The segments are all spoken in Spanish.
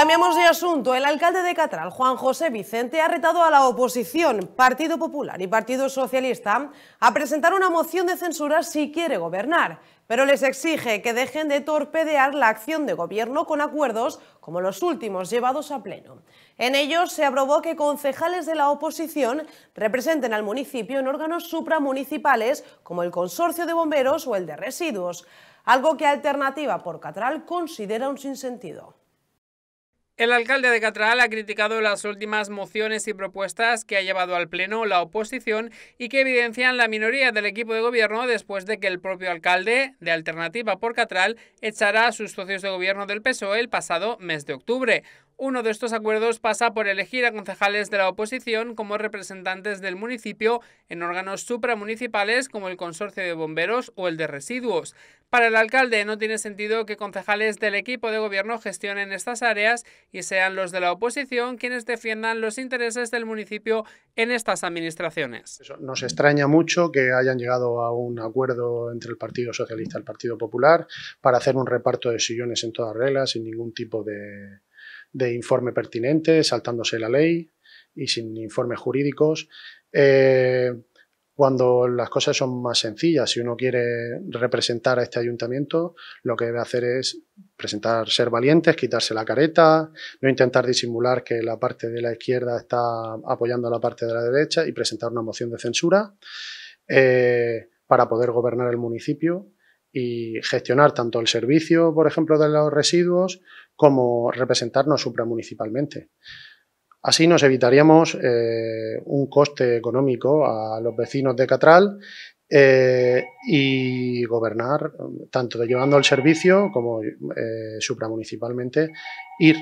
Cambiamos de asunto. El alcalde de Catral, Juan José Vicente, ha retado a la oposición, Partido Popular y Partido Socialista, a presentar una moción de censura si quiere gobernar, pero les exige que dejen de torpedear la acción de gobierno con acuerdos como los últimos llevados a pleno. En ellos se aprobó que concejales de la oposición representen al municipio en órganos supramunicipales como el Consorcio de Bomberos o el de Residuos, algo que Alternativa por Catral considera un sinsentido. El alcalde de Catral ha criticado las últimas mociones y propuestas que ha llevado al Pleno la oposición y que evidencian la minoría del equipo de gobierno después de que el propio alcalde de Alternativa por Catral echara a sus socios de gobierno del PSOE el pasado mes de octubre. Uno de estos acuerdos pasa por elegir a concejales de la oposición como representantes del municipio en órganos supramunicipales como el Consorcio de Bomberos o el de Residuos. Para el alcalde no tiene sentido que concejales del equipo de gobierno gestionen estas áreas y sean los de la oposición quienes defiendan los intereses del municipio en estas administraciones. Nos extraña mucho que hayan llegado a un acuerdo entre el Partido Socialista y el Partido Popular para hacer un reparto de sillones en todas reglas sin ningún tipo de, informe pertinente, saltándose la ley y sin informes jurídicos. Eh, cuando las cosas son más sencillas, si uno quiere representar a este ayuntamiento, lo que debe hacer es presentar, ser valientes, quitarse la careta, no intentar disimular que la parte de la izquierda está apoyando a la parte de la derecha y presentar una moción de censura eh, para poder gobernar el municipio y gestionar tanto el servicio, por ejemplo, de los residuos, como representarnos supramunicipalmente. Así nos evitaríamos eh, un coste económico a los vecinos de Catral eh, y gobernar, tanto de llevando el servicio como eh, supramunicipalmente, ir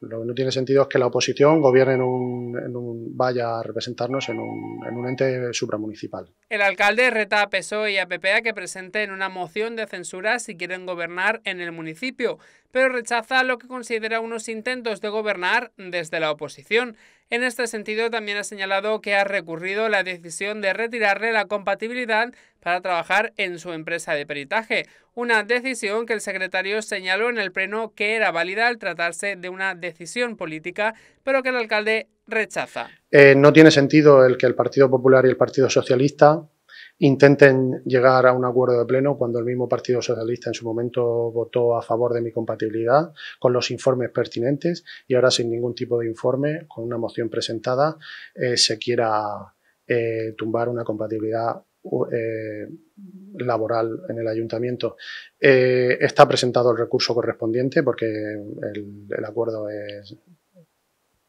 lo que no tiene sentido es que la oposición gobierne en un, vaya a representarnos en un, ente supramunicipal. El alcalde reta a PSOE y a PP que presenten una moción de censura si quieren gobernar en el municipio, pero rechaza lo que considera unos intentos de gobernar desde la oposición. En este sentido, también ha señalado que ha recurrido la decisión de retirarle la compatibilidad para trabajar en su empresa de peritaje, una decisión que el secretario señaló en el pleno que era válida al tratarse de una decisión política, pero que el alcalde rechaza. Eh, no tiene sentido el que el Partido Popular y el Partido Socialista intenten llegar a un acuerdo de pleno cuando el mismo Partido Socialista en su momento votó a favor de mi compatibilidad con los informes pertinentes y ahora sin ningún tipo de informe, con una moción presentada, eh, se quiera eh, tumbar una compatibilidad eh, laboral en el ayuntamiento. está presentado el recurso correspondiente porque el, acuerdo es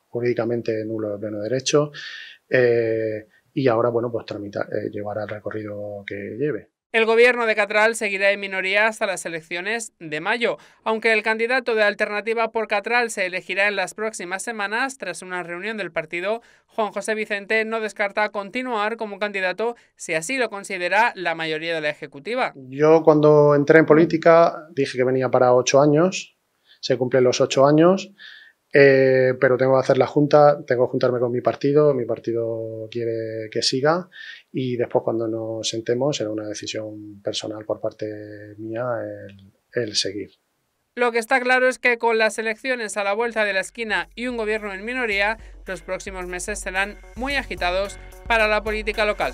jurídicamente nulo de pleno derecho y ahora, bueno, pues eh, llevará el recorrido que lleve. El gobierno de Catral seguirá en minoría hasta las elecciones de mayo, aunque el candidato de Alternativa por Catral se elegirá en las próximas semanas tras una reunión del partido. Juan José Vicente no descarta continuar como candidato si así lo considera la mayoría de la ejecutiva. Yo cuando entré en política dije que venía para ocho años, se cumplen los ocho años. Eh, pero tengo que hacer la junta, tengo que juntarme con mi partido, mi partido quiere que siga y después cuando nos sentemos será una decisión personal por parte mía el seguir. Lo que está claro es que con las elecciones a la vuelta de la esquina y un gobierno en minoría, los próximos meses serán muy agitados para la política local.